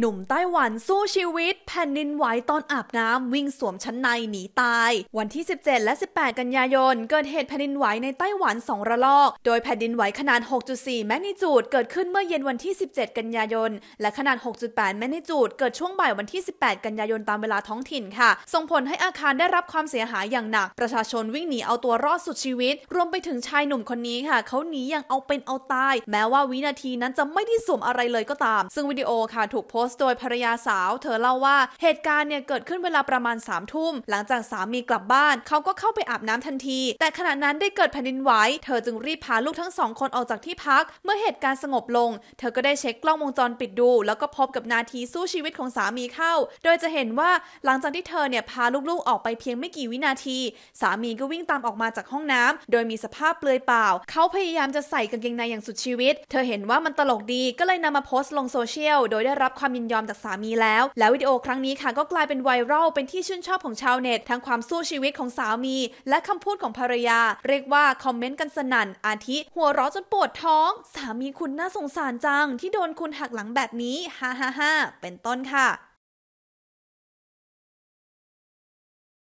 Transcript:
หนุ่มไต้หวันสู้ชีวิตแผ่นดินไหวตอนอาบน้ำวิ่งสวมชั้นในหนีตาย วันที่ 17 และ 18 กันยายนเกิดเหตุแผ่นดินไหวในไต้หวัน 2 ระลอก โดยแผ่นดินไหวขนาด 6.4 แมกนิจูด เกิดขึ้นเมื่อเย็นวันที่ 17 กันยายนและขนาด 6.8 แมกนิจูดเกิดช่วงบ่ายวันที่ 18 กันยายนตามเวลาท้องถิ่นค่ะ ส่งผลให้อาคารได้รับความเสียหายอย่างหนัก ประชาชนวิ่งหนีเอาตัวรอดสุดชีวิต รวมไปถึงชายหนุ่มคนนี้ค่ะเขาหนีอย่างเอาเป็นเอาตายแม้ว่าวินาทีนั้นจะไม่ได้สวมอะไรเลยก็ตาม ซึ่งวิดีโอค่ะถูกโพสสต์โดยภรรยาสาว เธอเล่าว่า เหตุการณ์เนี่ยเกิดขึ้นเวลาประมาณ3ามทุ่มหลังจากสามีกลับบ้าน เขาก็เข้าไปอาบน้ำทันที แต่ขณะนั้นได้เกิดแผ่นดินไหวเธอจึงรีบพาลูกทั้งสองคนออกจากที่พัก เมื่อเหตุการณ์สงบลง เธอก็ได้เช็คกล้องวงจรปิดดู แล้วก็พบกับนาทีสู้ชีวิตของสามีเข้า โดยจะเห็นว่าหลังจากที่เธอเนี่ยพาลูกๆออกไปเพียงไม่กี่วินาทีสามีก็วิ่งตามออกมาจากห้องน้ำ โดยมีสภาพเปลือยเปล่าเขาพยายามจะใส่กางเกงในอย่างสุดชีวิต เธอเห็นว่ามันตลกดีก็เลยนำมาโพสต์ลงโซเชียลโดยได้รับความยินยอมจากสามีแล้ว แล้ววิดีโอครั้งนี้ค่ะก็กลายเป็นไวรัลเป็นที่ชื่นชอบของชาวเน็ต ทั้งความสู้ชีวิตของสามี และคำพูดของภรรยา เรียกว่า คอมเมนต์กันสนั่น อาทิ หัวเราะจนปวดท้อง สามีคุณน่าสงสารจังที่โดนคุณหักหลังแบบนี้ฮ่าฮ่าฮ่าเป็นต้นค่ะ